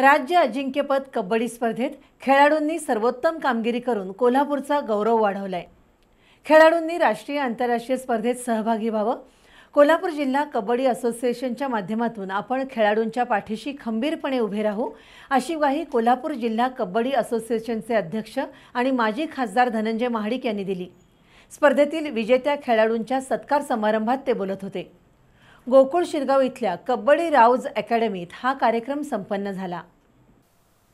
राज्य अजिंक्यपद कबड्डी स्पर्धेत खेळाडूंनी सर्वोत्तम कामगिरी करून कोल्हापूरचा गौरव वाढवलाय खेळाडूंनी राष्ट्रीय आंतरराष्ट्रीय स्पर्धेत सहभागी व्हावं कोल्हापूर जिल्हा कबड्डी असोसिएशनच्या माध्यमातून आपण खेळाडूंच्या पाठीशी खंबीरपणे उभे राहू अशी ग्वाही कोल्हापूर जिल्हा कबड्डी असोसिएशनचे अध्यक्ष आणि माजी खासदार धनंजय महाडिक यांनी दिली स्पर्धेतील विजेत्या खेळाडूंच्या सत्कार समारंभात ते बोलत होते गोकुळ शिरगाव इथल्या कबड्डी राऊज अकॅडमीत हा कार्यक्रम संपन्न झाला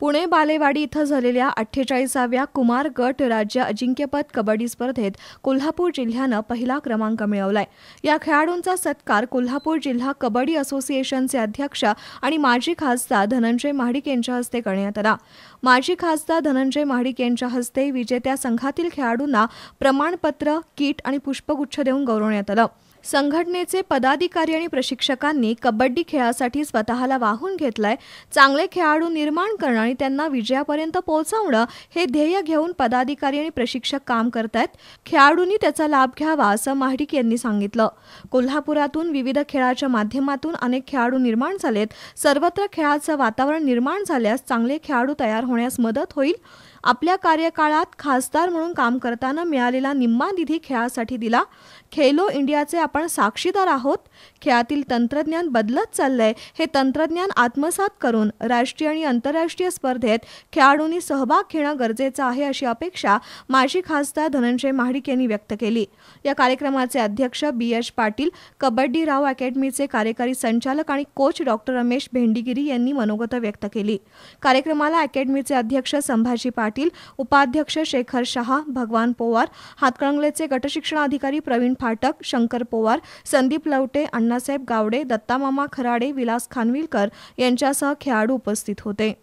पुणे बालेवाडी इथं झालेल्या अठ्ठेचाळीसाव्या कुमार गट राज्य अजिंक्यपद कबड्डी स्पर्धेत कोल्हापूर जिल्ह्यानं पहिला क्रमांक मिळवलाय या खेळाडूंचा सत्कार कोल्हापूर जिल्हा कबड्डी असोसिएशनचे अध्यक्ष आणि माजी खासदार धनंजय महाडिक यांच्या हस्ते करण्यात आला माजी खासदार धनंजय महाडिक यांच्या हस्ते विजेत्या संघातील खेळाडूंना प्रमाणपत्र किट आणि पुष्पगुच्छ देऊन गौरवण्यात आलं संघटनेचे पदाधिकारी आणि प्रशिक्षकांनी कबड्डी खेळासाठी स्वतःला वाहून घेतलंय चांगले खेळाडू निर्माण करणं आणि त्यांना विजयापर्यंत पोहोचवणं हे ध्येय घेऊन पदाधिकारी आणि प्रशिक्षक काम करतायत खेळाडूंनी त्याचा लाभ घ्यावा असं महाडिक यांनी सांगितलं कोल्हापुरातून विविध खेळाच्या माध्यमातून अनेक खेळाडू निर्माण झालेत सर्वत्र खेळाचं वातावरण निर्माण झाल्यास चांगले खेळाडू तयार होण्यास मदत होईल आपल्या कार्यकाळात खासदार म्हणून काम करताना मिळालेला निम्मा निधी खेळासाठी दिला खेलो इंडियाचे आपण साक्षीदार आहोत खेळातील तंत्रज्ञान बदलत चाललंय हे तंत्रज्ञान आत्मसात करून राष्ट्रीय आणि आंतरराष्ट्रीय स्पर्धेत खेळाडूंनी सहभाग घेणं गरजेचं आहे अशी अपेक्षा माजी खासदार धनंजय महाडिक यांनी व्यक्त केली या कार्यक्रमाचे अध्यक्ष बी एस पाटील कबड्डी राव अकॅडमीचे कार्यकारी संचालक आणि कोच डॉक्टर रमेश भेंडीगिरी यांनी मनोगत व्यक्त केली कार्यक्रमाला अकॅडमीचे अध्यक्ष संभाजी पाटील पाटील उपाध्यक्ष शेखर शहा भगवान पोवार हातकणंगलेचे अधिकारी प्रवीण फाटक शंकर पोवार संदीप लवटे अण्णासाहेब गावडे दत्तामामा खराडे विलास खानविलकर यांच्यासह खेळाडू उपस्थित होते